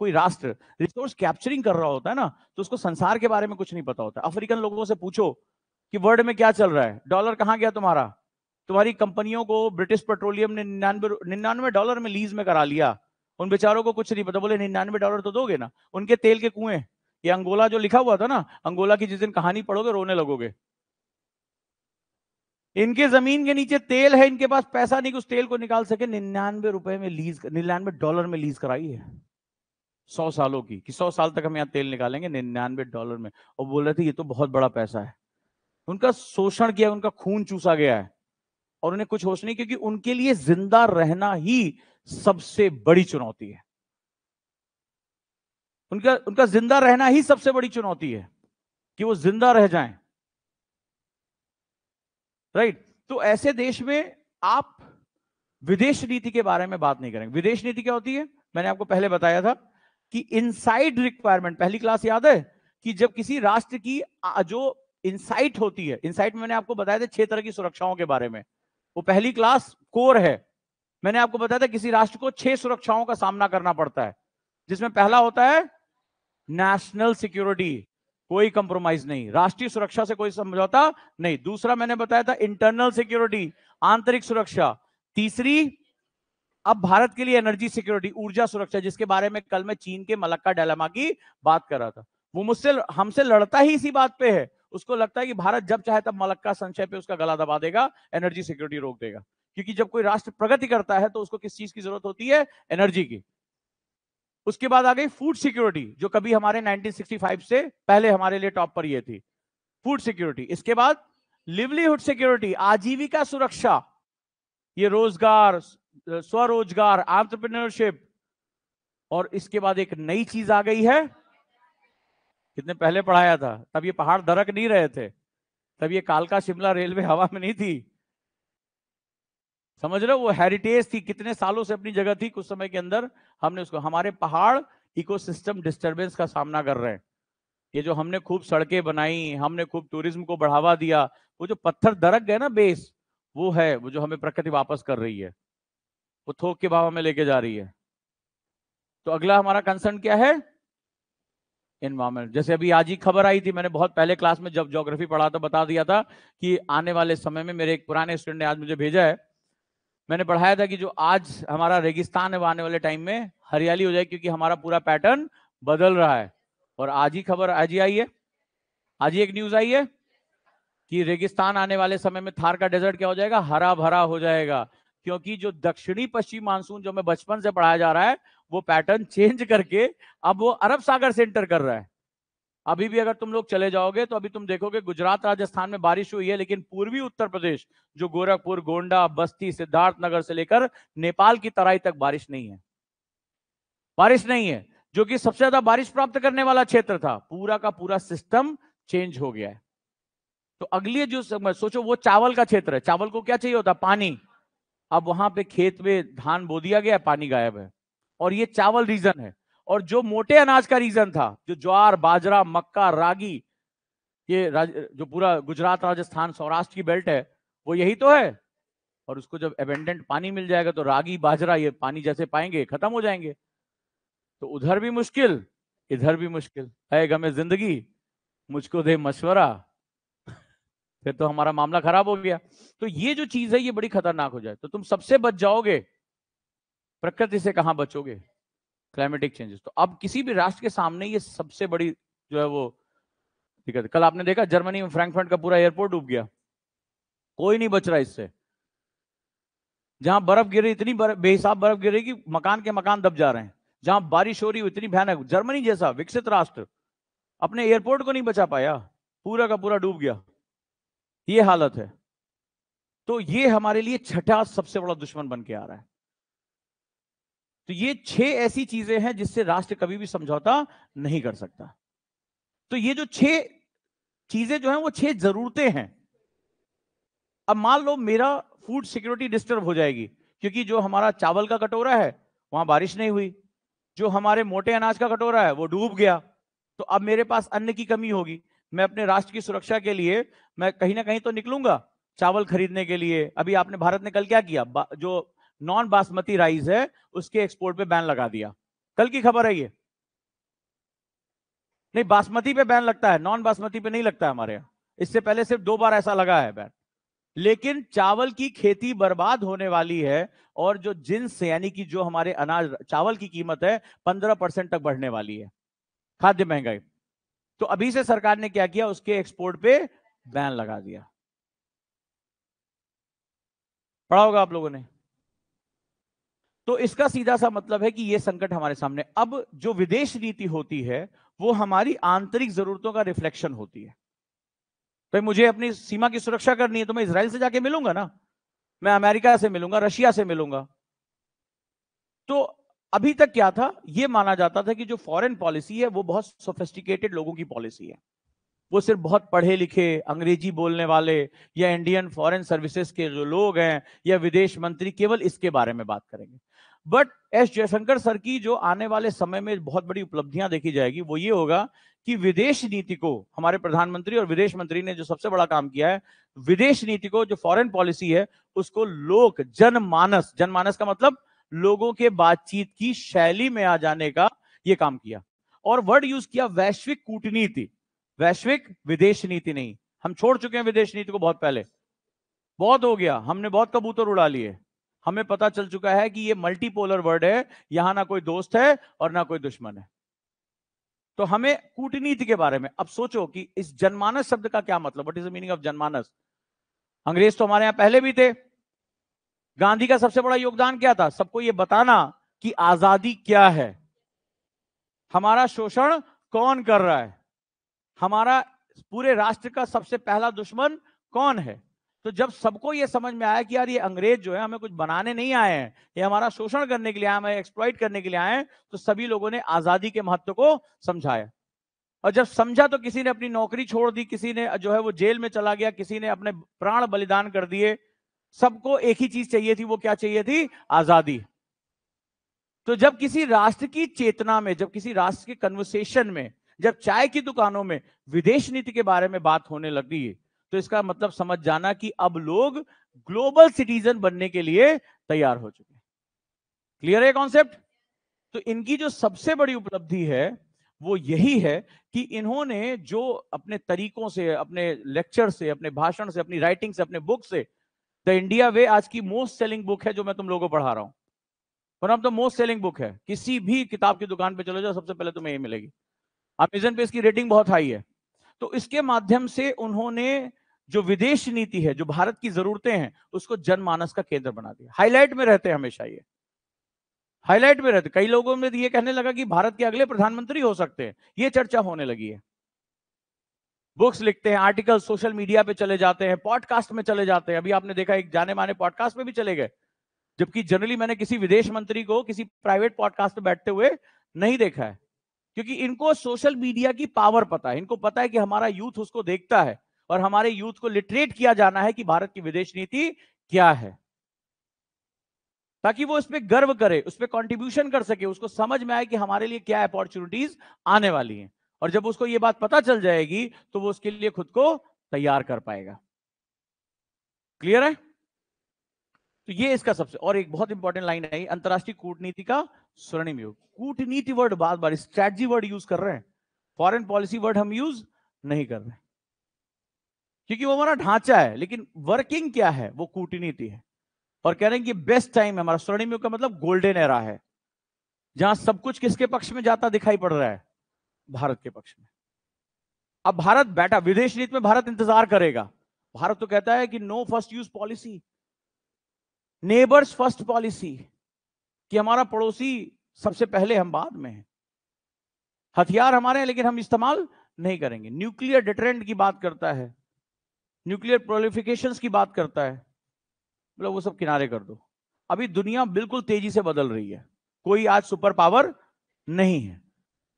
कोई राष्ट्र resource capturing कर रहा होता है ना तो उसको संसार के बारे में कुछ नहीं पता होता अफ्रीकन लोगों से पूछो कि वर्ल्ड में क्या चल रहा है डॉलर कहाँ गया तुम्हारा तुम्हारी कंपनियों को ब्रिटिश पेट्रोलियम ने निन्यानवे निन्यानवे डॉलर में लीज में करा लिया उन बेचारों को कुछ नहीं पता बोले निन्यानवे डॉलर तो दोगे ना उनके तेल के कुएं ये अंगोला जो लिखा हुआ था ना अंगोला की जिस दिन कहानी पढ़ोगे रोने लगोगे इनके जमीन के नीचे तेल है इनके पास पैसा नहीं कि उस तेल को निकाल सके निन्यानवे रुपए में लीज निन्यानवे डॉलर में लीज कराई है सौ सालों की कि सौ साल तक हम यहाँ तेल निकालेंगे निन्यानवे डॉलर में और बोल रहे थे ये तो बहुत बड़ा पैसा है उनका शोषण किया उनका खून चूसा गया है और उन्हें कुछ होश नहीं क्योंकि उनके लिए जिंदा रहना ही सबसे बड़ी चुनौती है उनका उनका जिंदा रहना ही सबसे बड़ी चुनौती है कि वो जिंदा रह जाएं राइट right? तो ऐसे देश में आप विदेश नीति के बारे में बात नहीं करेंगे विदेश नीति क्या होती है मैंने आपको पहले बताया था कि इनसाइड रिक्वायरमेंट पहली क्लास याद है कि जब किसी राष्ट्र की जो इनसाइट होती है इनसाइट मैंने आपको बताया था छह तरह की सुरक्षाओं के बारे में वो पहली क्लास कोर है मैंने आपको बताया था किसी राष्ट्र को छह सुरक्षाओं का सामना करना पड़ता है जिसमें पहला होता है नेशनल सिक्योरिटी कोई कंप्रोमाइज नहीं राष्ट्रीय सुरक्षा से कोई समझौता नहीं दूसरा मैंने बताया था इंटरनल सिक्योरिटी आंतरिक सुरक्षा तीसरी अब भारत के लिए एनर्जी सिक्योरिटी ऊर्जा सुरक्षा जिसके बारे में कल मैं चीन के मलक्का डेलामा की बात कर रहा था वो मुझसे हमसे लड़ता ही इसी बात पे है उसको लगता है कि भारत जब चाहे तब मलक्का संशय पे उसका गला दबा देगा एनर्जी सिक्योरिटी रोक देगा क्योंकि जब कोई राष्ट्र प्रगति करता है तो उसको किस चीज की जरूरत होती है एनर्जी की उसके बाद आ गई फूड सिक्योरिटी जो कभी हमारे 1965 से पहले हमारे लिए टॉप पर ये थी फूड सिक्योरिटी इसके बाद लिवलीहुड सिक्योरिटी आजीविका सुरक्षा ये रोजगार स्वरोजगार आंट्रप्रनरशिप और इसके बाद एक नई चीज आ गई है कितने पहले पढ़ाया था तब ये पहाड़ दरक नहीं रहे थे तब ये कालका शिमला रेलवे हवा में नहीं थी समझ रहे हो वो हेरिटेज थी कितने सालों से अपनी जगह थी कुछ समय के अंदर हमने उसको हमारे पहाड़ इकोसिस्टम डिस्टरबेंस का सामना कर रहे हैं ये जो हमने खूब सड़कें बनाई हमने खूब टूरिज्म को बढ़ावा दिया वो जो पत्थर दरक गए ना बेस वो है वो जो हमें प्रकृति वापस कर रही है वो थोक के भाव में लेके जा रही है तो अगला हमारा कंसर्न क्या है इन्वायरमेंट जैसे अभी आज ही खबर आई थी मैंने बहुत पहले क्लास में जब जोग्राफी पढ़ा था बता दिया था कि आने वाले समय में मेरे एक पुराने स्टूडेंट ने आज मुझे भेजा है मैंने पढ़ाया था कि जो आज हमारा रेगिस्तान है वो आने वाले टाइम में हरियाली हो जाए क्योंकि हमारा पूरा पैटर्न बदल रहा है और आज ही खबर आज ही आई है आज ही एक न्यूज आई है कि रेगिस्तान आने वाले समय में थार का डेजर्ट क्या हो जाएगा हरा भरा हो जाएगा क्योंकि जो दक्षिणी पश्चिम मानसून जो हमें बचपन से पढ़ाया जा रहा है वो पैटर्न चेंज करके अब वो अरब सागर से इंटर कर रहा है अभी भी अगर तुम लोग चले जाओगे तो अभी तुम देखोगे गुजरात राजस्थान में बारिश हुई है लेकिन पूर्वी उत्तर प्रदेश जो गोरखपुर गोंडा बस्ती सिद्धार्थनगर से लेकर नेपाल की तराई तक बारिश नहीं है बारिश नहीं है जो कि सबसे ज्यादा बारिश प्राप्त करने वाला क्षेत्र था पूरा का पूरा सिस्टम चेंज हो गया है तो अगली जो सोचो वो चावल का क्षेत्र है चावल को क्या चाहिए होता पानी अब वहां पे खेत में धान बो दिया गया पानी गायब है और ये चावल रीजन है और जो मोटे अनाज का रीजन था जो ज्वार बाजरा मक्का रागी ये राज, जो पूरा गुजरात राजस्थान सौराष्ट्र की बेल्ट है वो यही तो है और उसको जब एबेंडेंट पानी मिल जाएगा तो रागी बाजरा ये पानी जैसे पाएंगे खत्म हो जाएंगे तो उधर भी मुश्किल इधर भी मुश्किल है गमे जिंदगी मुझको दे मशवरा फिर तो हमारा मामला खराब हो गया तो ये जो चीज है ये बड़ी खतरनाक हो जाए तो तुम सबसे बच जाओगे प्रकृति से कहां बचोगे क्लाइमेटिक चेंजेस तो अब किसी भी राष्ट्र के सामने ये सबसे बड़ी जो है वो दिक्कत कल आपने देखा जर्मनी में फ्रैंकफर्ट का पूरा एयरपोर्ट डूब गया कोई नहीं बच रहा इससे जहां बर्फ गिरी इतनी बर्फ बेहिसाब बर्फ गिरी कि मकान के मकान दब जा रहे हैं जहां बारिश हो रही इतनी भयानक जर्मनी जैसा विकसित राष्ट्र अपने एयरपोर्ट को नहीं बचा पाया पूरा का पूरा डूब गया ये हालत है तो ये हमारे लिए छठा सबसे बड़ा दुश्मन बन के आ रहा है तो ये छह ऐसी चीजें हैं जिससे राष्ट्र कभी भी समझौता नहीं कर सकता तो ये जो छह चीजें जो हैं वो छह जरूरतें हैं अब मान लो मेरा फूड सिक्योरिटी डिस्टर्ब हो जाएगी क्योंकि जो हमारा चावल का कटोरा है वहां बारिश नहीं हुई जो हमारे मोटे अनाज का कटोरा है वो डूब गया तो अब मेरे पास अन्न की कमी होगी मैं अपने राष्ट्र की सुरक्षा के लिए मैं कहीं ना कहीं तो निकलूंगा चावल खरीदने के लिए अभी आपने भारत ने कल क्या किया जो नॉन बासमती राइस है उसके एक्सपोर्ट पे बैन लगा दिया कल की खबर है ये नहीं बासमती पे बैन लगता है नॉन बासमती पे नहीं लगता है हमारे यहाँ इससे पहले सिर्फ दो बार ऐसा लगा है बैन लेकिन चावल की खेती बर्बाद होने वाली है और जो जिन्स यानी कि जो हमारे अनाज चावल की कीमत है पंद्रह परसेंट तक बढ़ने वाली है खाद्य महंगाई तो अभी से सरकार ने क्या किया उसके एक्सपोर्ट पे बैन लगा दिया पढ़ा होगा आप लोगों ने तो इसका सीधा सा मतलब है कि यह संकट हमारे सामने अब जो विदेश नीति होती है वो हमारी आंतरिक जरूरतों का रिफ्लेक्शन होती है तो मुझे अपनी सीमा की सुरक्षा करनी है तो मैं इसराइल से जाके मिलूंगा ना मैं अमेरिका से मिलूंगा रशिया से मिलूंगा तो अभी तक क्या था यह माना जाता था कि जो फॉरेन पॉलिसी है वो बहुत सोफिस्टिकेटेड लोगों की पॉलिसी है वो सिर्फ बहुत पढ़े लिखे अंग्रेजी बोलने वाले या इंडियन फॉरेन सर्विसेज के जो लोग हैं या विदेश मंत्री केवल इसके बारे में बात करेंगे बट एस जयशंकर सर की जो आने वाले समय में बहुत बड़ी उपलब्धियां देखी जाएगी वो ये होगा कि विदेश नीति को हमारे प्रधानमंत्री और विदेश मंत्री ने जो सबसे बड़ा काम किया है विदेश नीति को जो फॉरेन पॉलिसी है उसको लोक जनमानस जनमानस का मतलब लोगों के बातचीत की शैली में आ जाने का ये काम किया और वर्ड यूज किया वैश्विक कूटनीति वैश्विक विदेश नीति नहीं हम छोड़ चुके हैं विदेश नीति को बहुत पहले बहुत हो गया हमने बहुत कबूतर उड़ा लिए हमें पता चल चुका है कि ये मल्टीपोलर वर्ड है यहां ना कोई दोस्त है और ना कोई दुश्मन है तो हमें कूटनीति के बारे में अब सोचो कि इस जनमानस शब्द का क्या मतलब what is the meaning of जनमानस अंग्रेज तो हमारे यहां पहले भी थे गांधी का सबसे बड़ा योगदान क्या था सबको यह बताना कि आजादी क्या है हमारा शोषण कौन कर रहा है हमारा पूरे राष्ट्र का सबसे पहला दुश्मन कौन है तो जब सबको ये समझ में आया कि यार ये अंग्रेज जो है हमें कुछ बनाने नहीं आए हैं ये हमारा शोषण करने के लिए आए हमें एक्सप्लॉइट करने के लिए आए हैं तो सभी लोगों ने आजादी के महत्व को समझाया और जब समझा तो किसी ने अपनी नौकरी छोड़ दी किसी ने जो है वो जेल में चला गया किसी ने अपने प्राण बलिदान कर दिए सबको एक ही चीज चाहिए थी वो क्या चाहिए थी आजादी तो जब किसी राष्ट्र की चेतना में जब किसी राष्ट्र के कन्वर्सेशन में जब चाय की दुकानों में विदेश नीति के बारे में बात होने लगी है तो इसका मतलब समझ जाना कि अब लोग ग्लोबल सिटीजन बनने के लिए तैयार हो चुके हैं क्लियर है कॉन्सेप्ट तो इनकी जो सबसे बड़ी उपलब्धि है वो यही है कि इन्होंने जो अपने तरीकों से अपने लेक्चर से अपने भाषण से अपनी राइटिंग से अपने बुक से द इंडिया वे आज की मोस्ट सेलिंग बुक है जो मैं तुम लोगों को पढ़ा रहा हूँ one of the most selling book है किसी भी किताब की दुकान पर चले जाओ सबसे पहले तुम्हें ये मिलेगी अमेजन पे इसकी रेटिंग बहुत हाई है तो इसके माध्यम से उन्होंने जो विदेश नीति है जो भारत की जरूरतें हैं उसको जनमानस का केंद्र बना दिया हाईलाइट में रहते हैं हमेशा ये हाईलाइट में रहते कई लोगों में ये कहने लगा कि भारत के अगले प्रधानमंत्री हो सकते हैं ये चर्चा होने लगी है बुक्स लिखते हैं आर्टिकल सोशल मीडिया पे चले जाते हैं पॉडकास्ट में चले जाते हैं अभी आपने देखा एक जाने माने पॉडकास्ट में भी चले गए जबकि जनरली मैंने किसी विदेश मंत्री को किसी प्राइवेट पॉडकास्ट में बैठते हुए नहीं देखा है क्योंकि इनको सोशल मीडिया की पावर पता है इनको पता है कि हमारा यूथ उसको देखता है और हमारे यूथ को लिटरेट किया जाना है कि भारत की विदेश नीति क्या है ताकि वो उस पर गर्व करे उस पर कॉन्ट्रीब्यूशन कर सके उसको समझ में आए कि हमारे लिए क्या अपॉर्चुनिटीज आने वाली हैं और जब उसको ये बात पता चल जाएगी तो वो उसके लिए खुद को तैयार कर पाएगा क्लियर है तो ये इसका सबसे और एक बहुत इंपॉर्टेंट लाइन है अंतरराष्ट्रीय कूटनीति का स्वर्णिम युग कूटनीति वर्ड बार बार स्ट्रैटी वर्ड यूज कर रहे हैं फॉरेन पॉलिसी वर्ड हम यूज नहीं कर रहे क्योंकि वो हमारा ढांचा है लेकिन वर्किंग क्या है वो कूटनीति है और कह रहे हैं कि बेस्ट टाइम है हमारा स्वर्णिम युग का मतलब गोल्डन एरा है जहां सब कुछ किसके पक्ष में जाता दिखाई पड़ रहा है भारत के पक्ष में अब भारत बैठा विदेश नीति में भारत इंतजार करेगा भारत तो कहता है कि no first use policy neighbours first policy कि हमारा पड़ोसी सबसे पहले हम बाद में हैं हथियार हमारे हैं लेकिन हम इस्तेमाल नहीं करेंगे न्यूक्लियर डिटरेंट की बात करता है न्यूक्लियर प्रोलिफिकेशन की बात करता है मतलब वो सब किनारे कर दो अभी दुनिया बिल्कुल तेजी से बदल रही है कोई आज सुपर पावर नहीं है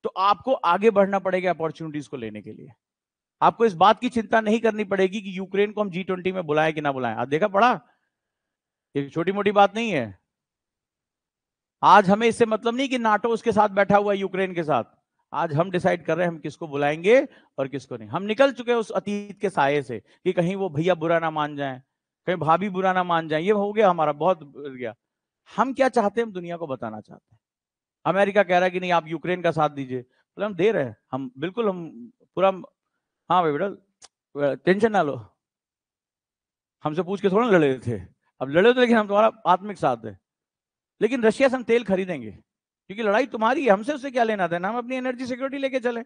तो आपको आगे बढ़ना पड़ेगा अपॉर्चुनिटीज को लेने के लिए आपको इस बात की चिंता नहीं करनी पड़ेगी कि यूक्रेन को हम जी ट्वेंटी में बुलाएं कि ना बुलाएं आप देखा पड़ा ये छोटी मोटी बात नहीं है आज हमें इससे मतलब नहीं कि नाटो उसके साथ बैठा हुआ है यूक्रेन के साथ आज हम डिसाइड कर रहे हैं हम किसको बुलाएंगे और किसको नहीं हम निकल चुके हैं उस अतीत के साय से कि कहीं वो भैया बुरा ना मान जाए कहीं भाभी बुरा ना मान जाए ये हो गया हमारा बहुत गया हम क्या चाहते हैं हम दुनिया को बताना चाहते हैं अमेरिका कह रहा है कि नहीं आप यूक्रेन का साथ दीजिए बोले हम दे रहे हैं हम बिल्कुल हम पूरा हाँ भाई बेटा टेंशन ना लो हमसे पूछ के थोड़ा लड़े थे अब लड़े तो लेकिन हम तुम्हारा आत्मिक साथ है लेकिन रशिया से हम तेल खरीदेंगे क्योंकि लड़ाई तुम्हारी है हमसे उससे क्या लेना देना हम अपनी एनर्जी सिक्योरिटी लेके चले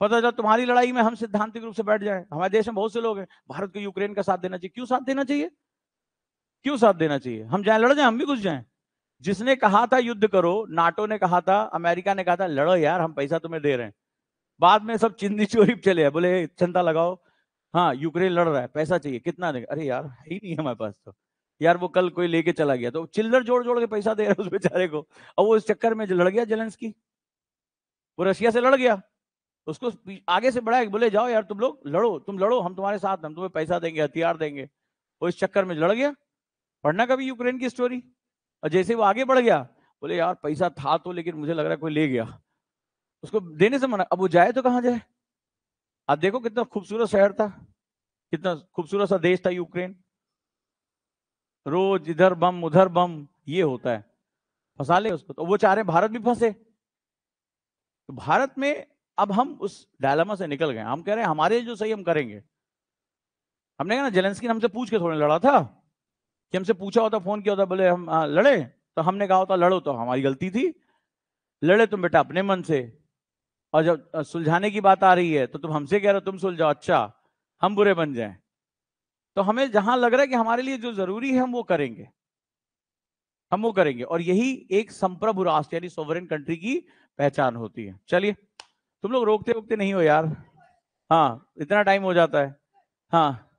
पता चला तुम्हारी लड़ाई में हम सिद्धांतिक रूप से बैठ जाए हमारे देश में बहुत से लोग हैं भारत को यूक्रेन का साथ देना चाहिए क्यों साथ देना चाहिए क्यों साथ देना चाहिए हम जाए लड़ जाए हम भी घुस जाए जिसने कहा था युद्ध करो नाटो ने कहा था अमेरिका ने कहा था लड़ो यार हम पैसा तुम्हें दे रहे हैं बाद में सब चिंदी चोरी चले बोले चिंता लगाओ हाँ यूक्रेन लड़ रहा है पैसा चाहिए कितना देगा अरे यार है ही नहीं हमारे पास तो यार वो कल कोई लेके चला गया तो चिल्लर जोड़ जोड़ के पैसा दे रहे उस बेचारे को और वो इस चक्कर में लड़ गया जेलेंस की वो रशिया से लड़ गया उसको आगे से बढ़ाया बोले जाओ यार तुम लोग लड़ो तुम लड़ो हम तुम्हारे साथ हम तुम्हें पैसा देंगे हथियार देंगे वो इस चक्कर में लड़ गया पढ़ना कभी यूक्रेन की स्टोरी और जैसे वो आगे बढ़ गया बोले यार पैसा था तो लेकिन मुझे लग रहा है कोई ले गया उसको देने से मना अब वो जाए तो कहाँ जाए आप देखो कितना खूबसूरत शहर था कितना खूबसूरत सा देश था यूक्रेन रोज इधर बम उधर बम ये होता है फंसा ले उसको तो वो चाह रहे भारत भी फंसे तो भारत में अब हम उस डायलमा से निकल गए हम कह रहे हैं हमारे जो सही हम करेंगे हमने कहा ना जेलेंसकी ने हमसे पूछ के थोड़े लड़ा था कि हमसे पूछा होता फोन किया होता बोले हम आ, हाँ, लड़े तो हमने कहा होता लड़ो तो हमारी गलती थी लड़े तुम बेटा अपने मन से और जब सुलझाने की बात आ रही है तो तुम हमसे कह रहे हो तुम सुलझाओ अच्छा हम बुरे बन जाए तो हमें जहां लग रहा है कि हमारे लिए जो जरूरी है हम वो करेंगे हम वो करेंगे और यही एक संप्रभु राष्ट्र यानी सोवरेन कंट्री की पहचान होती है चलिए तुम लोग रोकते रोकते नहीं हो यार हाँ इतना टाइम हो जाता है हाँ